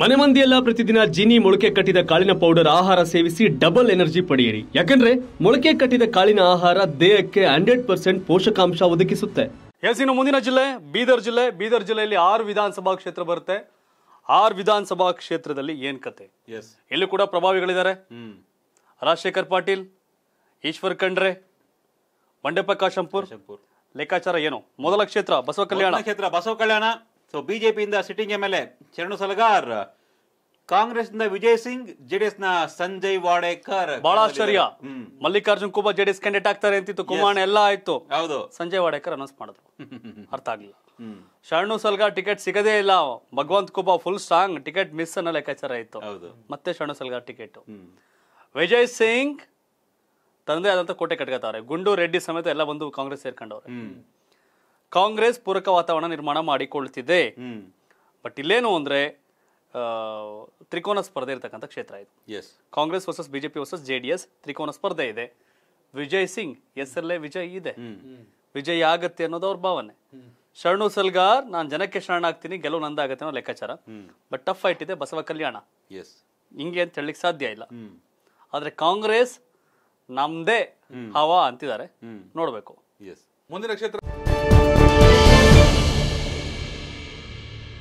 ಮನೆ ಮಂದಿಯೆಲ್ಲ ಪ್ರತಿದಿನ ಜೀನಿ ಮೊಳಕೆ ಕಟ್ಟಿದ ಕಾಳಿನ ಪೌಡರ್ ಆಹಾರ ಸೇವಿಸಿ ಡಬಲ್ ಎನರ್ಜಿ ಪಡೆಯಿರಿ ಯಾಕಂದ್ರೆ ಮೊಳಕೆ ಕಟ್ಟಿದ ಕಾಳಿನ ಆಹಾರ ದೇಹಕ್ಕೆ ಹಂಡ್ರೆಡ್ ಪರ್ಸೆಂಟ್ ಪೋಷಕಾಂಶ ಒದಗಿಸುತ್ತೆ ಎಸ್ ಇನ್ನು ಮುಂದಿನ ಜಿಲ್ಲೆ ಬೀದರ್ ಜಿಲ್ಲೆ ಬೀದರ್ ಜಿಲ್ಲೆಯಲ್ಲಿ ಆರು ವಿಧಾನಸಭಾ ಕ್ಷೇತ್ರ ಬರುತ್ತೆ ಆರು ವಿಧಾನಸಭಾ ಕ್ಷೇತ್ರದಲ್ಲಿ ಏನ್ ಕತೆ ಎಸ್ ಕೂಡ ಪ್ರಭಾವಿಗಳಿದ್ದಾರೆ ರಾಜಶೇಖರ್ ಪಾಟೀಲ್ ಈಶ್ವರ್ ಖಂಡ್ರೆ ಬಂಡೆಪ್ಪ ಕಾಶಂಪುರ್ ಲೆಕ್ಕಾಚಾರ ಏನು ಮೊದಲ ಕ್ಷೇತ್ರ ಬಸವ ಕಲ್ಯಾಣ ಕ್ಷೇತ್ರ ಬಸವ ಕಲ್ಯಾಣ ಸೊ ಬಿಜೆಪಿಯಿಂದ sitting M L A Sharanu Salagar ಕಾಂಗ್ರೆಸ್ನ ವಿಜಯ್ ಸಿಂಗ್ ಜೆಡಿಎಸ್ ನ ಸಂಜಯ್ ವಾಡೇಕರ್ ಬಹಳ ಆಶ್ಚರ್ಯ ಮಲ್ಲಿಕಾರ್ಜುನ್ ಕುಬಾ ಜೆಡಿಎಸ್ ಕ್ಯಾಂಡಿಡೇಟ್ ಆಗ್ತಾರೆ ಅಂತಿತ್ತು ಕುಮಾರ್ ಎಲ್ಲ ಆಯ್ತು ಹೌದು ಸಂಜಯ್ ವಾಡೇಕರ್ ಅನೌನ್ಸ್ ಮಾಡಿದ್ರು ಅರ್ಥ ಆಗ್ಲಿಲ್ಲ ಶರಣು ಸಲ್ಗಾರ್ ಟಿಕೆಟ್ ಸಿಗದೇ ಇಲ್ಲ Bhagwant Khuba full strong ticket miss ಅನ್ನೋ ಲೆಕ್ಕಾಚಾರ ಆಯ್ತು ಮತ್ತೆ ಶರಣು ಸಲ್ಗಾರ್ ಟಿಕೆಟ್ ವಿಜಯ್ ಸಿಂಗ್ ತಂದೆ ಆದಂತ ಕೋಟೆ ಕಟ್ಕೋತಾವ್ರೆ ಗುಂಡು ರೆಡ್ಡಿ ಸಮೇತ ಎಲ್ಲ ಬಂದು ಕಾಂಗ್ರೆಸ್ ಸೇರ್ಕೊಂಡವ್ರೆ ಕಾಂಗ್ರೆಸ್ ಪೂರಕ ವಾತಾವರಣ ನಿರ್ಮಾಣ ಮಾಡಿಕೊಳ್ತಿದೆ ಬಟ್ ಇಲ್ಲೇನು ಅಂದರೆ ತ್ರಿಕೋನ ಸ್ಪರ್ಧೆ ಇರತಕ್ಕಂಥ ಕ್ಷೇತ್ರ ಇದು ಎಸ್ Congress versus BJP versus J D S ತ್ರಿಕೋನ ಸ್ಪರ್ಧೆ ಇದೆ ವಿಜಯ್ ಸಿಂಗ್ ಹೆಸರಲ್ಲೇ ವಿಜಯ್ ಇದೆ ವಿಜಯ್ ಆಗತ್ತೆ ಅನ್ನೋದು ಅವ್ರ ಭಾವನೆ ಶರಣು ಸಲ್ಗಾರ್ ನಾನು ಜನಕ್ಕೆ ಶರಣಾಗ್ತೀನಿ ಗೆಲುವು ನಂದಾಗತ್ತೆ ಅನ್ನೋ ಲೆಕ್ಕಾಚಾರ ಬಟ್ ಟಫ್ ಫೈಟ್ ಇದೆ ಬಸವ ಕಲ್ಯಾಣ ಎಸ್ ಹಿಂಗೆ ಅಂತ ಹೇಳಲಿಕ್ಕೆ ಸಾಧ್ಯ ಇಲ್ಲ ಆದರೆ ಕಾಂಗ್ರೆಸ್ ನಮ್ದೇ ಹವಾ ಅಂತಿದ್ದಾರೆ ನೋಡಬೇಕು ಮುಂದಿನ ಕ್ಷೇತ್ರ